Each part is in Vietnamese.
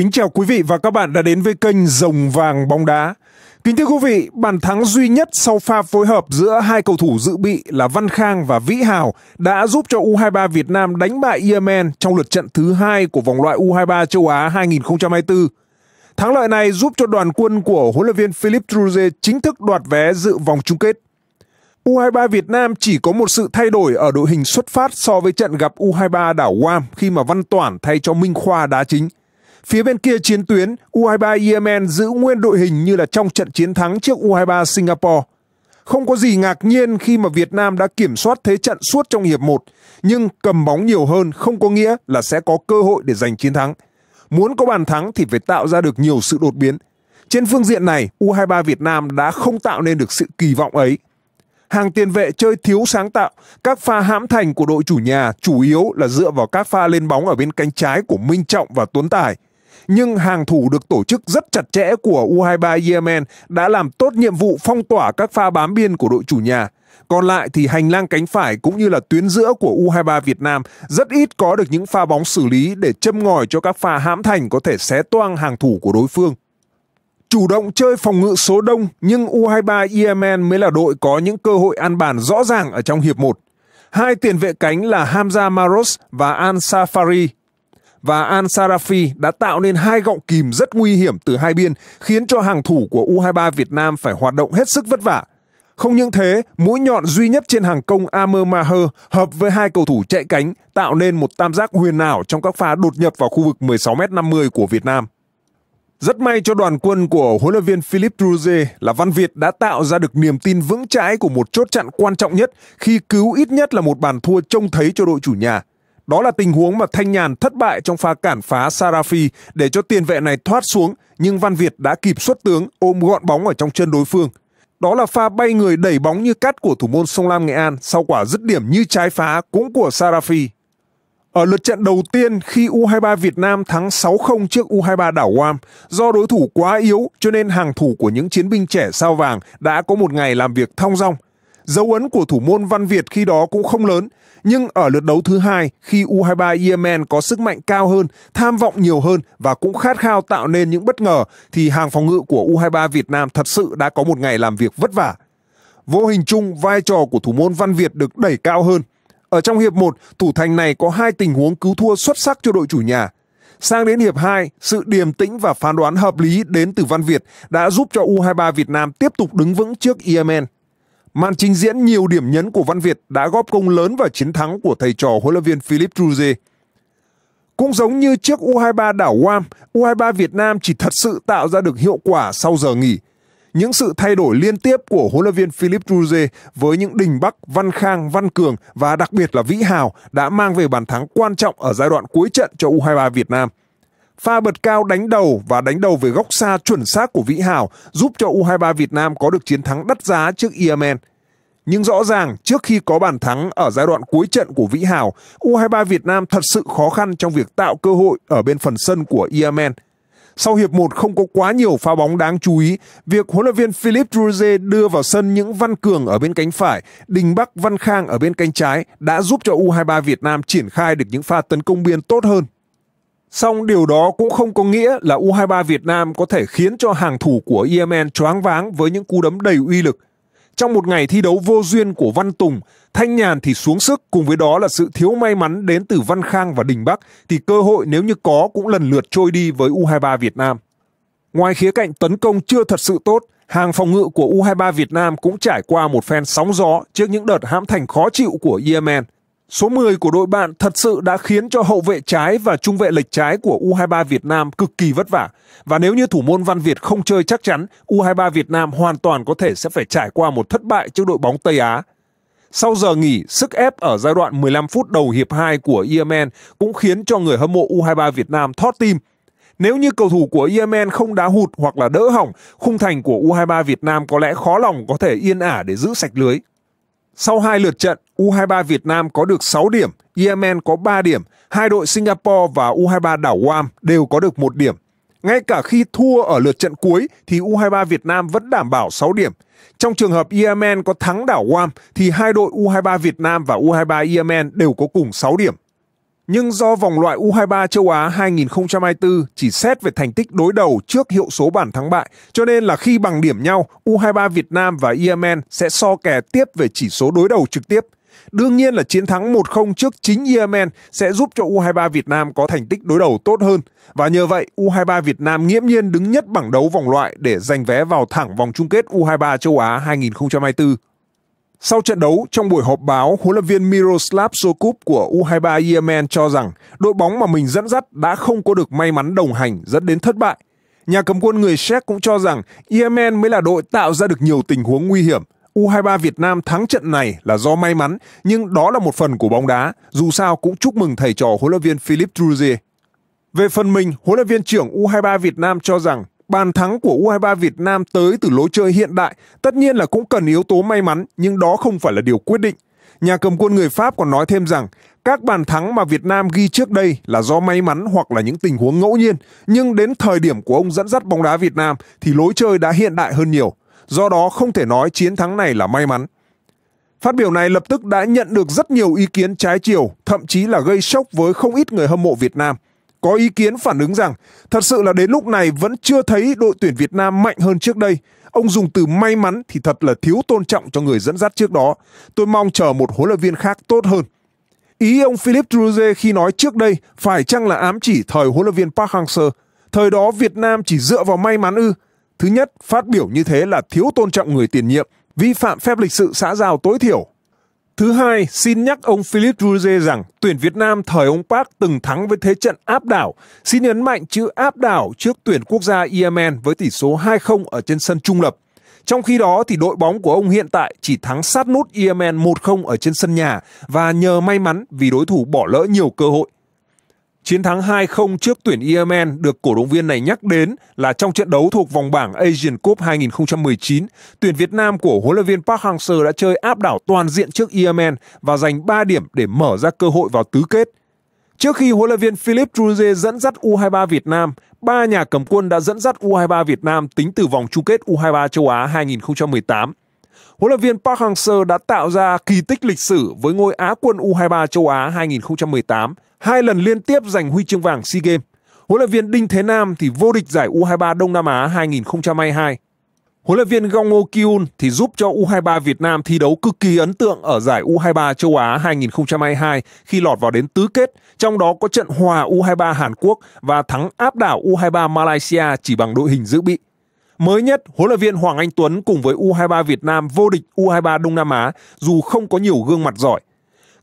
Kính chào quý vị và các bạn đã đến với kênh Rồng Vàng Bóng Đá. Kính thưa quý vị, bàn thắng duy nhất sau pha phối hợp giữa hai cầu thủ dự bị là Văn Khang và Vĩ Hào đã giúp cho U23 Việt Nam đánh bại Yemen trong lượt trận thứ hai của vòng loại U23 châu Á 2024. Thắng lợi này giúp cho đoàn quân của huấn luyện viên Philip Druze chính thức đoạt vé dự vòng chung kết. U23 Việt Nam chỉ có một sự thay đổi ở đội hình xuất phát so với trận gặp U23 đảo Guam khi mà Văn Toản thay cho Minh Khoa đá chính – Phía bên kia chiến tuyến, U23 Yemen giữ nguyên đội hình như là trong trận chiến thắng trước U23 Singapore. Không có gì ngạc nhiên khi mà Việt Nam đã kiểm soát thế trận suốt trong hiệp 1, nhưng cầm bóng nhiều hơn không có nghĩa là sẽ có cơ hội để giành chiến thắng. Muốn có bàn thắng thì phải tạo ra được nhiều sự đột biến. Trên phương diện này, U23 Việt Nam đã không tạo nên được sự kỳ vọng ấy. Hàng tiền vệ chơi thiếu sáng tạo, các pha hãm thành của đội chủ nhà chủ yếu là dựa vào các pha lên bóng ở bên cánh trái của Minh Trọng và Tuấn Tài – nhưng hàng thủ được tổ chức rất chặt chẽ của U23 Yemen đã làm tốt nhiệm vụ phong tỏa các pha bám biên của đội chủ nhà. Còn lại thì hành lang cánh phải cũng như là tuyến giữa của U23 Việt Nam rất ít có được những pha bóng xử lý để châm ngòi cho các pha hãm thành có thể xé toang hàng thủ của đối phương. Chủ động chơi phòng ngự số đông nhưng U23 Yemen mới là đội có những cơ hội ăn bàn rõ ràng ở trong hiệp 1. Hai tiền vệ cánh là Hamza Maros và Al Safari và Ansarafi đã tạo nên hai gọng kìm rất nguy hiểm từ hai biên, khiến cho hàng thủ của U23 Việt Nam phải hoạt động hết sức vất vả. Không những thế, mũi nhọn duy nhất trên hàng công Amer Maher hợp với hai cầu thủ chạy cánh, tạo nên một tam giác huyền ảo trong các pha đột nhập vào khu vực 16m50 của Việt Nam. Rất may cho đoàn quân của huấn luyện viên Philip Druze là Văn Việt đã tạo ra được niềm tin vững chãi của một chốt chặn quan trọng nhất khi cứu ít nhất là một bàn thua trông thấy cho đội chủ nhà. Đó là tình huống mà Thanh Nhàn thất bại trong pha cản phá Sarafi để cho tiền vệ này thoát xuống, nhưng Văn Việt đã kịp xuất tướng ôm gọn bóng ở trong chân đối phương. Đó là pha bay người đẩy bóng như cát của thủ môn Sông Lam Nghệ An sau quả dứt điểm như trái phá cũng của Sarafi. Ở lượt trận đầu tiên khi U23 Việt Nam thắng 6-0 trước U23 đảo Guam, do đối thủ quá yếu cho nên hàng thủ của những chiến binh trẻ sao vàng đã có một ngày làm việc thong dong – Dấu ấn của thủ môn Văn Việt khi đó cũng không lớn, nhưng ở lượt đấu thứ hai khi U23 Yemen có sức mạnh cao hơn, tham vọng nhiều hơn và cũng khát khao tạo nên những bất ngờ thì hàng phòng ngự của U23 Việt Nam thật sự đã có một ngày làm việc vất vả. Vô hình chung vai trò của thủ môn Văn Việt được đẩy cao hơn. Ở trong hiệp 1, thủ thành này có hai tình huống cứu thua xuất sắc cho đội chủ nhà. Sang đến hiệp 2, sự điềm tĩnh và phán đoán hợp lý đến từ Văn Việt đã giúp cho U23 Việt Nam tiếp tục đứng vững trước Yemen. Màn trình diễn nhiều điểm nhấn của Văn Việt đã góp công lớn vào chiến thắng của thầy trò huấn luyện viên Philip Druze. Cũng giống như trước U23 đảo Guam, U23 Việt Nam chỉ thật sự tạo ra được hiệu quả sau giờ nghỉ. Những sự thay đổi liên tiếp của huấn luyện viên Philip Druze với những Đình Bắc, Văn Khang, Văn Cường và đặc biệt là Vĩ Hào đã mang về bàn thắng quan trọng ở giai đoạn cuối trận cho U23 Việt Nam. Pha bật cao đánh đầu và đánh đầu về góc xa chuẩn xác của Vĩ Hào giúp cho U23 Việt Nam có được chiến thắng đắt giá trước Yemen. Nhưng rõ ràng trước khi có bàn thắng ở giai đoạn cuối trận của Vĩ Hào, U23 Việt Nam thật sự khó khăn trong việc tạo cơ hội ở bên phần sân của Yemen. Sau hiệp 1 không có quá nhiều pha bóng đáng chú ý, việc huấn luyện viên Philip Druze đưa vào sân những Văn Cường ở bên cánh phải, Đình Bắc Văn Khang ở bên cánh trái đã giúp cho U23 Việt Nam triển khai được những pha tấn công biên tốt hơn Song điều đó cũng không có nghĩa là U23 Việt Nam có thể khiến cho hàng thủ của Yemen choáng váng với những cú đấm đầy uy lực. Trong một ngày thi đấu vô duyên của Văn Tùng, Thanh Nhàn thì xuống sức cùng với đó là sự thiếu may mắn đến từ Văn Khang và Đình Bắc thì cơ hội nếu như có cũng lần lượt trôi đi với U23 Việt Nam. Ngoài khía cạnh tấn công chưa thật sự tốt, hàng phòng ngự của U23 Việt Nam cũng trải qua một phen sóng gió trước những đợt hãm thành khó chịu của Yemen – Số 10 của đội bạn thật sự đã khiến cho hậu vệ trái và trung vệ lệch trái của U23 Việt Nam cực kỳ vất vả. Và nếu như thủ môn Văn Việt không chơi chắc chắn, U23 Việt Nam hoàn toàn có thể sẽ phải trải qua một thất bại trước đội bóng Tây Á. Sau giờ nghỉ, sức ép ở giai đoạn 15 phút đầu hiệp 2 của Yemen cũng khiến cho người hâm mộ U23 Việt Nam thót tim. Nếu như cầu thủ của Yemen không đá hụt hoặc là đỡ hỏng, khung thành của U23 Việt Nam có lẽ khó lòng có thể yên ả để giữ sạch lưới. Sau hai lượt trận, U23 Việt Nam có được 6 điểm, Yemen có 3 điểm, hai đội Singapore và U23 đảo Guam đều có được 1 điểm. Ngay cả khi thua ở lượt trận cuối thì U23 Việt Nam vẫn đảm bảo 6 điểm. Trong trường hợp Yemen có thắng đảo Guam thì hai đội U23 Việt Nam và U23 Yemen đều có cùng 6 điểm nhưng do vòng loại U23 châu Á 2024 chỉ xét về thành tích đối đầu trước hiệu số bàn thắng bại, cho nên là khi bằng điểm nhau, U23 Việt Nam và Yemen sẽ so kè tiếp về chỉ số đối đầu trực tiếp. Đương nhiên là chiến thắng 1-0 trước chính Yemen sẽ giúp cho U23 Việt Nam có thành tích đối đầu tốt hơn và nhờ vậy U23 Việt Nam nghiễm nhiên đứng nhất bảng đấu vòng loại để giành vé vào thẳng vòng chung kết U23 châu Á 2024. Sau trận đấu, trong buổi họp báo, huấn luyện viên Miroslav Sokup của U23 Yemen cho rằng đội bóng mà mình dẫn dắt đã không có được may mắn đồng hành dẫn đến thất bại. Nhà cầm quân người Séc cũng cho rằng Yemen mới là đội tạo ra được nhiều tình huống nguy hiểm. U23 Việt Nam thắng trận này là do may mắn, nhưng đó là một phần của bóng đá. Dù sao cũng chúc mừng thầy trò huấn luyện viên Philip Druzier. Về phần mình, huấn luyện viên trưởng U23 Việt Nam cho rằng Bàn thắng của U23 Việt Nam tới từ lối chơi hiện đại, tất nhiên là cũng cần yếu tố may mắn, nhưng đó không phải là điều quyết định. Nhà cầm quân người Pháp còn nói thêm rằng, các bàn thắng mà Việt Nam ghi trước đây là do may mắn hoặc là những tình huống ngẫu nhiên, nhưng đến thời điểm của ông dẫn dắt bóng đá Việt Nam thì lối chơi đã hiện đại hơn nhiều. Do đó không thể nói chiến thắng này là may mắn. Phát biểu này lập tức đã nhận được rất nhiều ý kiến trái chiều, thậm chí là gây sốc với không ít người hâm mộ Việt Nam. Có ý kiến phản ứng rằng thật sự là đến lúc này vẫn chưa thấy đội tuyển Việt Nam mạnh hơn trước đây. Ông dùng từ may mắn thì thật là thiếu tôn trọng cho người dẫn dắt trước đó. Tôi mong chờ một huấn luyện viên khác tốt hơn. Ý ông Philip Druze khi nói trước đây phải chăng là ám chỉ thời huấn luyện viên Park Hang-seo? Thời đó Việt Nam chỉ dựa vào may mắn ư? Thứ nhất, phát biểu như thế là thiếu tôn trọng người tiền nhiệm, vi phạm phép lịch sự xã giao tối thiểu. Thứ hai, xin nhắc ông Philip Druze rằng tuyển Việt Nam thời ông Park từng thắng với thế trận áp đảo. Xin nhấn mạnh chữ áp đảo trước tuyển quốc gia Yemen với tỷ số 2-0 ở trên sân trung lập. Trong khi đó thì đội bóng của ông hiện tại chỉ thắng sát nút Yemen 1-0 ở trên sân nhà và nhờ may mắn vì đối thủ bỏ lỡ nhiều cơ hội. Chiến thắng 2-0 trước tuyển Yemen được cổ động viên này nhắc đến là trong trận đấu thuộc vòng bảng Asian Cup 2019, tuyển Việt Nam của huấn luyện viên Park Hang-seo đã chơi áp đảo toàn diện trước Yemen và giành 3 điểm để mở ra cơ hội vào tứ kết. Trước khi huấn luyện viên Philip Druze dẫn dắt U23 Việt Nam, ba nhà cầm quân đã dẫn dắt U23 Việt Nam tính từ vòng chung kết U23 châu Á 2018 huấn luyện viên Park Hang-seo đã tạo ra kỳ tích lịch sử với ngôi Á quân U23 châu Á 2018, hai lần liên tiếp giành huy chương vàng SEA Games. Huấn luyện viên Đinh Thế Nam thì vô địch giải U23 Đông Nam Á 2022. Huấn luyện viên Gongo Kyun thì giúp cho U23 Việt Nam thi đấu cực kỳ ấn tượng ở giải U23 châu Á 2022 khi lọt vào đến tứ kết, trong đó có trận hòa U23 Hàn Quốc và thắng áp đảo U23 Malaysia chỉ bằng đội hình dự bị. Mới nhất, huấn luyện viên Hoàng Anh Tuấn cùng với U23 Việt Nam vô địch U23 Đông Nam Á dù không có nhiều gương mặt giỏi.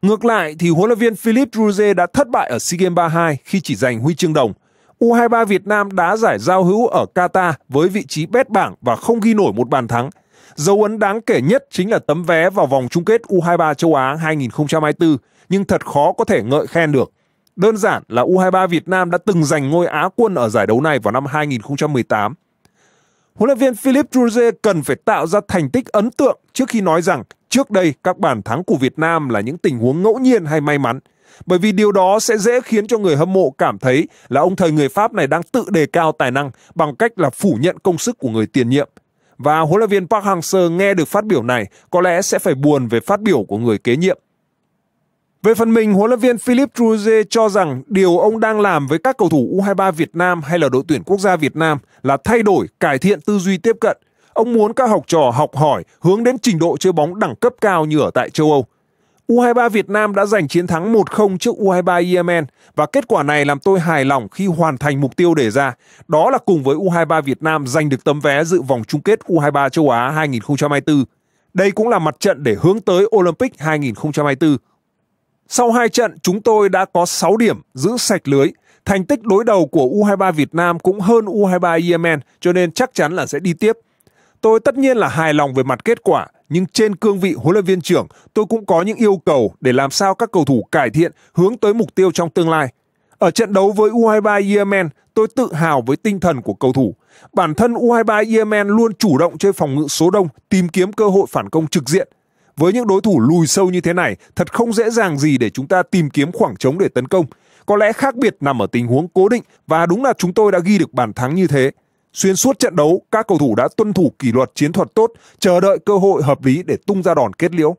Ngược lại thì huấn luyện viên Philippe Druze đã thất bại ở SEA Games 32 khi chỉ giành huy chương đồng. U23 Việt Nam đá giải giao hữu ở Qatar với vị trí bét bảng và không ghi nổi một bàn thắng. Dấu ấn đáng kể nhất chính là tấm vé vào vòng chung kết U23 châu Á 2024, nhưng thật khó có thể ngợi khen được. Đơn giản là U23 Việt Nam đã từng giành ngôi Á quân ở giải đấu này vào năm 2018. Huấn luyện viên Philip Jurje cần phải tạo ra thành tích ấn tượng trước khi nói rằng trước đây các bàn thắng của Việt Nam là những tình huống ngẫu nhiên hay may mắn. Bởi vì điều đó sẽ dễ khiến cho người hâm mộ cảm thấy là ông thầy người Pháp này đang tự đề cao tài năng bằng cách là phủ nhận công sức của người tiền nhiệm. Và huấn luyện viên Park Hang-seo nghe được phát biểu này có lẽ sẽ phải buồn về phát biểu của người kế nhiệm về phần mình, huấn luyện viên Philip Druze cho rằng điều ông đang làm với các cầu thủ U23 Việt Nam hay là đội tuyển quốc gia Việt Nam là thay đổi, cải thiện tư duy tiếp cận. Ông muốn các học trò học hỏi hướng đến trình độ chơi bóng đẳng cấp cao như ở tại châu Âu. U23 Việt Nam đã giành chiến thắng 1-0 trước U23 Yemen và kết quả này làm tôi hài lòng khi hoàn thành mục tiêu đề ra, đó là cùng với U23 Việt Nam giành được tấm vé dự vòng chung kết U23 châu Á 2024. Đây cũng là mặt trận để hướng tới Olympic 2024 sau hai trận, chúng tôi đã có 6 điểm, giữ sạch lưới. Thành tích đối đầu của U23 Việt Nam cũng hơn U23 Yemen, cho nên chắc chắn là sẽ đi tiếp. Tôi tất nhiên là hài lòng về mặt kết quả, nhưng trên cương vị huấn luyện viên trưởng, tôi cũng có những yêu cầu để làm sao các cầu thủ cải thiện hướng tới mục tiêu trong tương lai. Ở trận đấu với U23 Yemen, tôi tự hào với tinh thần của cầu thủ. Bản thân U23 Yemen luôn chủ động chơi phòng ngự số đông, tìm kiếm cơ hội phản công trực diện. Với những đối thủ lùi sâu như thế này, thật không dễ dàng gì để chúng ta tìm kiếm khoảng trống để tấn công. Có lẽ khác biệt nằm ở tình huống cố định và đúng là chúng tôi đã ghi được bàn thắng như thế. Xuyên suốt trận đấu, các cầu thủ đã tuân thủ kỷ luật chiến thuật tốt, chờ đợi cơ hội hợp lý để tung ra đòn kết liễu.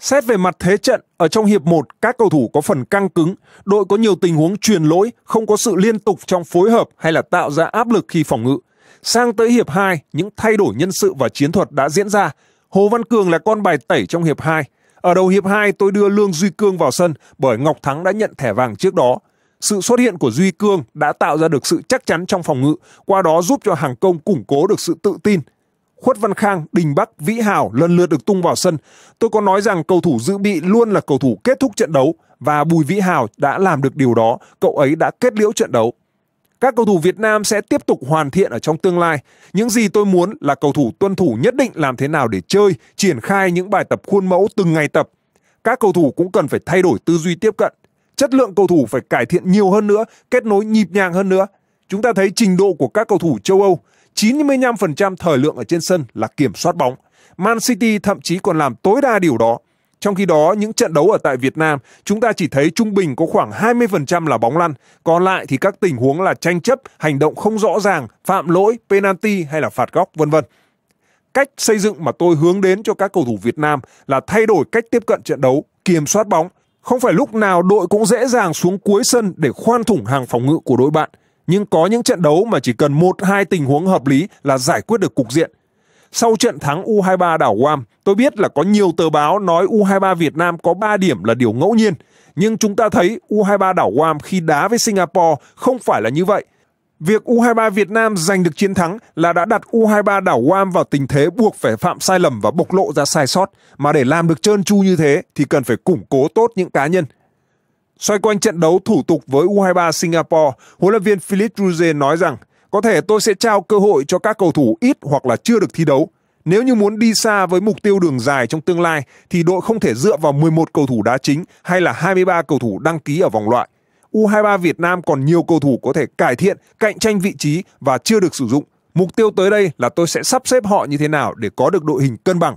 Xét về mặt thế trận, ở trong hiệp 1, các cầu thủ có phần căng cứng, đội có nhiều tình huống truyền lỗi, không có sự liên tục trong phối hợp hay là tạo ra áp lực khi phòng ngự. Sang tới hiệp 2, những thay đổi nhân sự và chiến thuật đã diễn ra. Hồ Văn Cường là con bài tẩy trong hiệp 2. Ở đầu hiệp 2 tôi đưa Lương Duy Cương vào sân bởi Ngọc Thắng đã nhận thẻ vàng trước đó. Sự xuất hiện của Duy Cương đã tạo ra được sự chắc chắn trong phòng ngự, qua đó giúp cho hàng công củng cố được sự tự tin. Khuất Văn Khang, Đình Bắc, Vĩ Hào lần lượt được tung vào sân. Tôi có nói rằng cầu thủ dự bị luôn là cầu thủ kết thúc trận đấu và Bùi Vĩ Hào đã làm được điều đó, cậu ấy đã kết liễu trận đấu các cầu thủ Việt Nam sẽ tiếp tục hoàn thiện ở trong tương lai. Những gì tôi muốn là cầu thủ tuân thủ nhất định làm thế nào để chơi, triển khai những bài tập khuôn mẫu từng ngày tập. Các cầu thủ cũng cần phải thay đổi tư duy tiếp cận. Chất lượng cầu thủ phải cải thiện nhiều hơn nữa, kết nối nhịp nhàng hơn nữa. Chúng ta thấy trình độ của các cầu thủ châu Âu, 95% thời lượng ở trên sân là kiểm soát bóng. Man City thậm chí còn làm tối đa điều đó. Trong khi đó, những trận đấu ở tại Việt Nam, chúng ta chỉ thấy trung bình có khoảng 20% là bóng lăn, còn lại thì các tình huống là tranh chấp, hành động không rõ ràng, phạm lỗi, penalty hay là phạt góc, vân vân. Cách xây dựng mà tôi hướng đến cho các cầu thủ Việt Nam là thay đổi cách tiếp cận trận đấu, kiểm soát bóng. Không phải lúc nào đội cũng dễ dàng xuống cuối sân để khoan thủng hàng phòng ngự của đội bạn. Nhưng có những trận đấu mà chỉ cần một hai tình huống hợp lý là giải quyết được cục diện sau trận thắng U23 đảo Guam, tôi biết là có nhiều tờ báo nói U23 Việt Nam có 3 điểm là điều ngẫu nhiên. Nhưng chúng ta thấy U23 đảo Guam khi đá với Singapore không phải là như vậy. Việc U23 Việt Nam giành được chiến thắng là đã đặt U23 đảo Guam vào tình thế buộc phải phạm sai lầm và bộc lộ ra sai sót. Mà để làm được trơn tru như thế thì cần phải củng cố tốt những cá nhân. Xoay quanh trận đấu thủ tục với U23 Singapore, huấn luyện viên Philip Druze nói rằng có thể tôi sẽ trao cơ hội cho các cầu thủ ít hoặc là chưa được thi đấu. Nếu như muốn đi xa với mục tiêu đường dài trong tương lai thì đội không thể dựa vào 11 cầu thủ đá chính hay là 23 cầu thủ đăng ký ở vòng loại. U23 Việt Nam còn nhiều cầu thủ có thể cải thiện, cạnh tranh vị trí và chưa được sử dụng. Mục tiêu tới đây là tôi sẽ sắp xếp họ như thế nào để có được đội hình cân bằng.